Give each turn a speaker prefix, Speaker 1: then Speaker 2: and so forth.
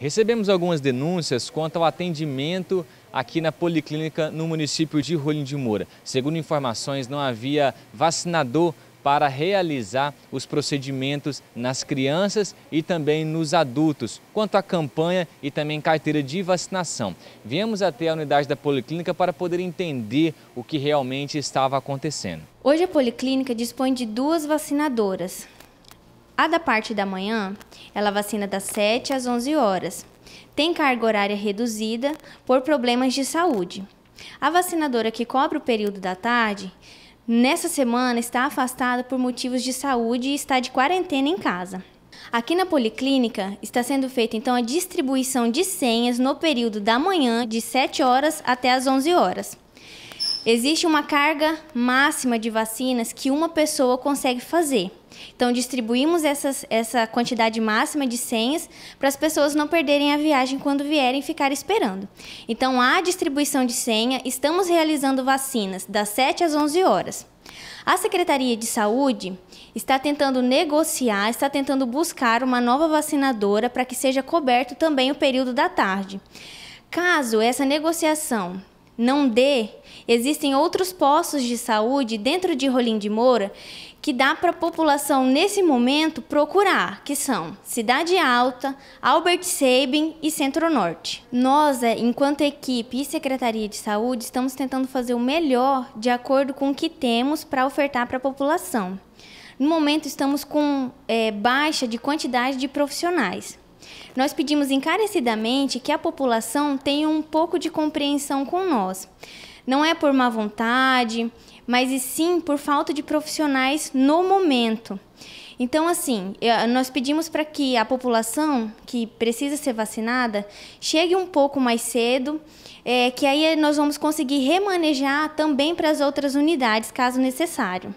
Speaker 1: Recebemos algumas denúncias quanto ao atendimento aqui na Policlínica no município de Rolim de Moura. Segundo informações, não havia vacinador para realizar os procedimentos nas crianças e também nos adultos, quanto à campanha e também carteira de vacinação. Viemos até a unidade da Policlínica para poder entender o que realmente estava acontecendo.
Speaker 2: Hoje a Policlínica dispõe de duas vacinadoras, a da parte da manhã, ela vacina das 7 às 11 horas. Tem carga horária reduzida por problemas de saúde. A vacinadora que cobre o período da tarde, nessa semana está afastada por motivos de saúde e está de quarentena em casa. Aqui na policlínica está sendo feita então a distribuição de senhas no período da manhã de 7 horas até as 11 horas. Existe uma carga máxima de vacinas que uma pessoa consegue fazer. Então, distribuímos essas, essa quantidade máxima de senhas para as pessoas não perderem a viagem quando vierem ficar esperando. Então, há distribuição de senha, estamos realizando vacinas das 7 às 11 horas. A Secretaria de Saúde está tentando negociar, está tentando buscar uma nova vacinadora para que seja coberto também o período da tarde. Caso essa negociação não dê, existem outros postos de saúde dentro de Rolim de Moura que dá para a população nesse momento procurar, que são Cidade Alta, Albert Sabin e Centro-Norte. Nós, é, enquanto equipe e Secretaria de Saúde, estamos tentando fazer o melhor de acordo com o que temos para ofertar para a população. No momento, estamos com é, baixa de quantidade de profissionais. Nós pedimos encarecidamente que a população tenha um pouco de compreensão com nós. Não é por má vontade, mas e sim por falta de profissionais no momento. Então, assim, eh, nós pedimos para que a população que precisa ser vacinada chegue um pouco mais cedo, é, que aí nós vamos conseguir remanejar também para as outras unidades, caso necessário.